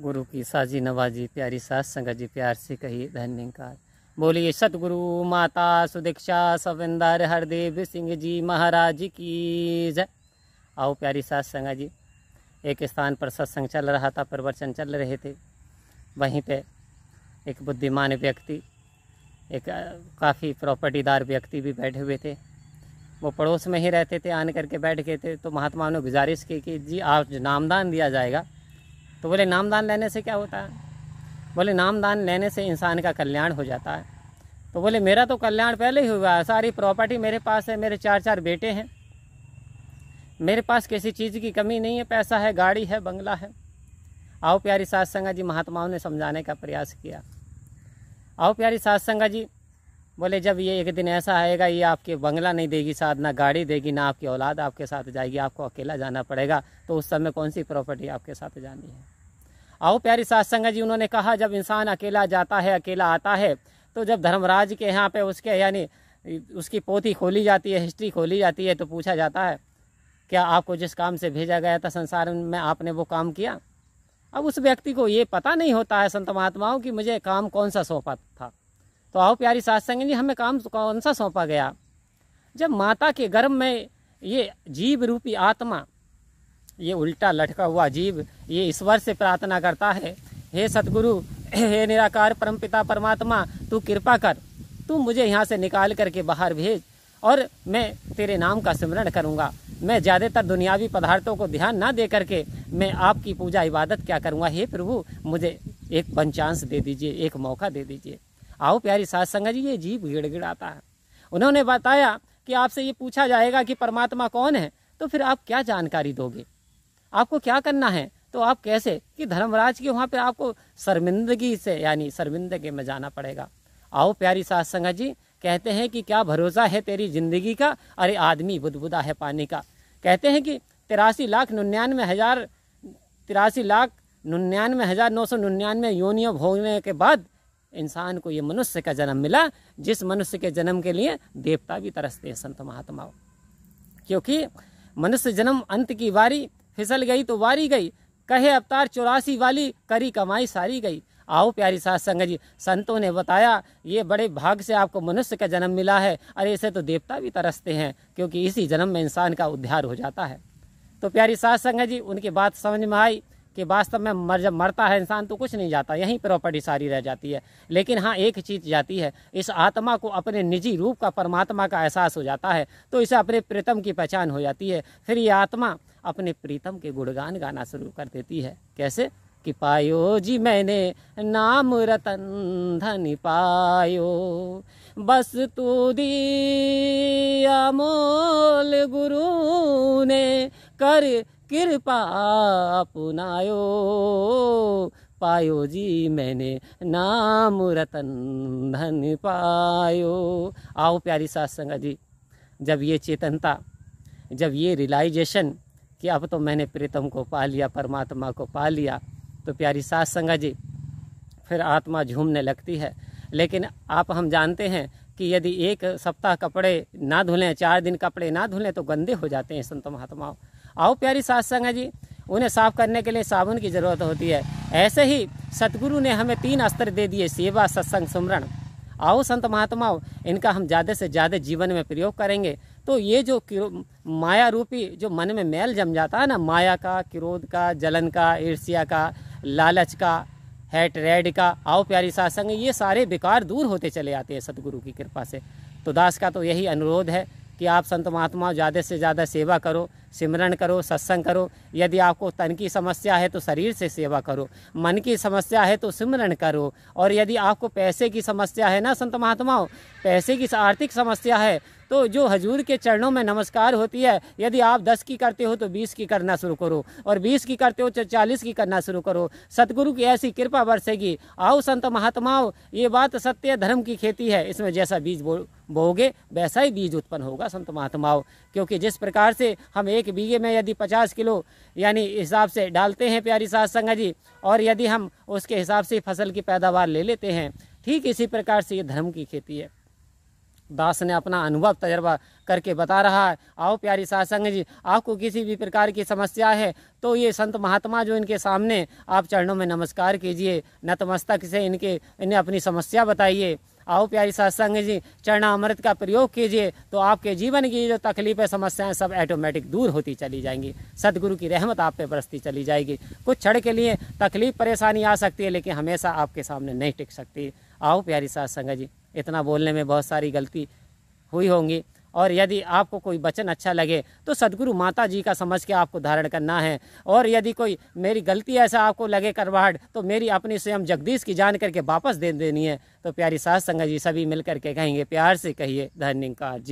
गुरु की साजी नवाजी प्यारी सास संगत जी प्यार से कही धन्यकार बोलिए सतगुरु माता सुदीक्षा सविंदर हरदेव सिंह जी महाराज की जय आओ प्यारी सास संगत जी एक स्थान पर सत्संग चल रहा था प्रवचन चल रहे थे वहीं पे एक बुद्धिमान व्यक्ति एक काफ़ी प्रॉपर्टीदार व्यक्ति भी बैठे हुए थे वो पड़ोस में ही रहते थे आने करके बैठ गए थे तो महात्मा ने गुजारिश की कि जी आप नामदान दिया जाएगा तो बोले नाम दान लेने से क्या होता है बोले नाम दान लेने से इंसान का कल्याण हो जाता है तो बोले मेरा तो कल्याण पहले ही हुआ है सारी प्रॉपर्टी मेरे पास है मेरे चार चार बेटे हैं मेरे पास किसी चीज़ की कमी नहीं है पैसा है गाड़ी है बंगला है आओ प्यारी सात संगा जी महात्माओं ने समझाने का प्रयास किया आओ प्यारी सात संगा जी बोले जब ये एक दिन ऐसा आएगा ये आपके बंगला नहीं देगी साथ ना गाड़ी देगी ना आपकी औलाद आपके साथ जाएगी आपको अकेला जाना पड़ेगा तो उस समय कौन सी प्रॉपर्टी आपके साथ जानी है आओ प्यारी सत्संग जी उन्होंने कहा जब इंसान अकेला जाता है अकेला आता है तो जब धर्मराज के यहाँ पे उसके यानी उसकी पोथी खोली जाती है हिस्ट्री खोली जाती है तो पूछा जाता है क्या आपको जिस काम से भेजा गया था संसार में आपने वो काम किया अब उस व्यक्ति को ये पता नहीं होता है संत महात्माओं कि मुझे काम कौन सा सौंपा था तो आओ प्यारी सत्संग जी हमें काम कौन सा सौंपा गया जब माता के गर्भ में ये जीव रूपी आत्मा ये उल्टा लटका हुआ जीव ये ईश्वर से प्रार्थना करता है हे सतगुरु हे निराकार परमपिता परमात्मा तू कृपा कर तू मुझे यहाँ से निकाल करके बाहर भेज और मैं तेरे नाम का स्मरण करूँगा मैं ज़्यादातर दुनियावी पदार्थों को ध्यान ना दे करके मैं आपकी पूजा इबादत क्या करूँगा हे प्रभु मुझे एक पंचांश दे दीजिए एक मौका दे दीजिए आओ प्यारी सास संगत ये जीव गिड़गिड़ाता है उन्होंने बताया कि आपसे ये पूछा जाएगा कि परमात्मा कौन है तो फिर आप क्या जानकारी दोगे आपको क्या करना है तो आप कैसे कि धर्मराज के वहाँ पर आपको शर्मिंदगी से यानी शर्मिंदगी में जाना पड़ेगा आओ प्यारी सास संघा जी कहते हैं कि क्या भरोसा है तेरी जिंदगी का अरे आदमी बुदबुदा है पानी का कहते हैं कि तिरासी लाख निन्यानवे हज़ार तिरासी लाख निन्यानवे हज़ार नौ सौ निन्यानवे योनियों भोगने के बाद इंसान को ये मनुष्य का जन्म मिला जिस मनुष्य के जन्म के लिए देवता भी तरसते हैं संत महात्माओं क्योंकि मनुष्य जन्म अंत की बारी फिसल गई तो वारी गई कहे अवतार चौरासी वाली करी कमाई सारी गई आओ प्यारी सास संग जी संतों ने बताया ये बड़े भाग से आपको मनुष्य का जन्म मिला है अरे ऐसे तो देवता भी तरसते हैं क्योंकि इसी जन्म में इंसान का उद्धार हो जाता है तो प्यारी सास संग जी उनकी बात समझ में आई कि वास्तव में मर जब मरता है इंसान तो कुछ नहीं जाता यहीं प्रॉपर्टी सारी रह जाती है लेकिन हाँ एक चीज़ जाती है इस आत्मा को अपने निजी रूप का परमात्मा का एहसास हो जाता है तो इसे अपने प्रीतम की पहचान हो जाती है फिर ये आत्मा अपने प्रीतम के गुणगान गाना शुरू कर देती है कैसे कि पायो जी मैंने नाम रतन धन पायो बस तू दिया मोल गुरु ने कर कृपा अपनायो पायो जी मैंने नाम रतन धन पायो आओ प्यारी सात संगा जी जब ये चेतनता जब ये रियलाइजेशन कि अब तो मैंने प्रीतम को पा लिया परमात्मा को पा लिया तो प्यारी सास संगा जी फिर आत्मा झूमने लगती है लेकिन आप हम जानते हैं कि यदि एक सप्ताह कपड़े ना धुलें चार दिन कपड़े ना धुलें तो गंदे हो जाते हैं संत महात्माओं आओ प्यारी सास संगा जी उन्हें साफ करने के लिए साबुन की ज़रूरत होती है ऐसे ही सतगुरु ने हमें तीन अस्त्र दे दिए सेवा सत्संग सुमरण आओ संत महात्माओं इनका हम ज़्यादा से ज़्यादा जीवन में प्रयोग करेंगे तो ये जो माया रूपी जो मन में मैल जम जाता है ना माया का क्रोध का जलन का ईर्ष्या का लालच का हैट रेड का आओ प्यारी सासंग ये सारे बेकार दूर होते चले आते हैं सदगुरु की कृपा से तो दास का तो यही अनुरोध है कि आप संत महात्मा ज़्यादा से ज़्यादा सेवा करो सिमरण करो सत्संग करो यदि आपको तन की समस्या है तो शरीर से सेवा करो मन की समस्या है तो सिमरण करो और यदि आपको पैसे की समस्या है ना संत महात्माओं पैसे की आर्थिक समस्या है तो जो हजूर के चरणों में नमस्कार होती है यदि आप दस की करते हो तो बीस की करना शुरू करो और बीस की करते हो तो चालीस की करना शुरू करो सतगुरु की ऐसी कृपा बरसेगी आओ संत महात्माओं ये बात सत्य धर्म की खेती है इसमें जैसा बीज बो बोगे वैसा ही बीज उत्पन्न होगा संत महात्माओं क्योंकि जिस प्रकार से हम एक बीघे में यदि पचास किलो यानी हिसाब से डालते हैं प्यारी सास संगा जी और यदि हम उसके हिसाब से फसल की पैदावार ले लेते हैं ठीक इसी प्रकार से ये धर्म की खेती है दास ने अपना अनुभव तजर्बा करके बता रहा है आओ प्यारी सासंग जी आपको किसी भी प्रकार की समस्या है तो ये संत महात्मा जो इनके सामने आप चरणों में नमस्कार कीजिए नतमस्तक से इनके इन्हें अपनी समस्या बताइए आओ प्यारी सत्संग जी चरणामृत का प्रयोग कीजिए तो आपके जीवन की जो तकलीफें समस्याएं सब ऐटोमेटिक दूर होती चली जाएंगी सदगुरु की रहमत आप पे बरसती चली जाएगी कुछ क्षण के लिए तकलीफ परेशानी आ सकती है लेकिन हमेशा आपके सामने नहीं टिक सकती आओ प्यारी सत्संग जी इतना बोलने में बहुत सारी गलती हुई होंगी और यदि आपको कोई वचन अच्छा लगे तो सदगुरु माता जी का समझ के आपको धारण करना है और यदि कोई मेरी गलती ऐसा आपको लगे करवाहट तो मेरी अपनी स्वयं जगदीश की जान करके वापस दे देनी है तो प्यारी सास संगत जी सभी मिल करके कहेंगे प्यार से कहिए धन्यकार जी